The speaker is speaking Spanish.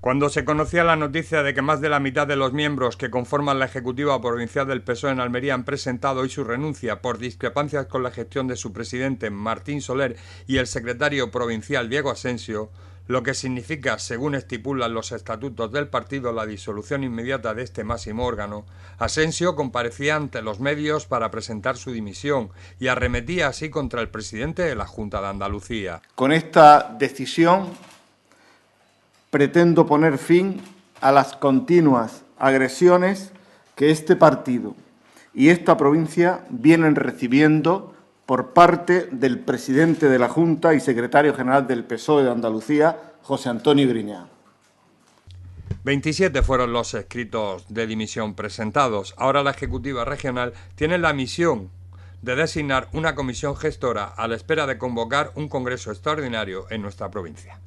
Cuando se conocía la noticia de que más de la mitad de los miembros que conforman la Ejecutiva Provincial del PSOE en Almería han presentado hoy su renuncia por discrepancias con la gestión de su presidente Martín Soler y el secretario provincial Diego Asensio, lo que significa, según estipulan los estatutos del partido, la disolución inmediata de este máximo órgano, Asensio comparecía ante los medios para presentar su dimisión y arremetía así contra el presidente de la Junta de Andalucía. Con esta decisión pretendo poner fin a las continuas agresiones que este partido y esta provincia vienen recibiendo por parte del presidente de la Junta y secretario general del PSOE de Andalucía, José Antonio Griñán. 27 fueron los escritos de dimisión presentados. Ahora la Ejecutiva Regional tiene la misión de designar una comisión gestora a la espera de convocar un Congreso extraordinario en nuestra provincia.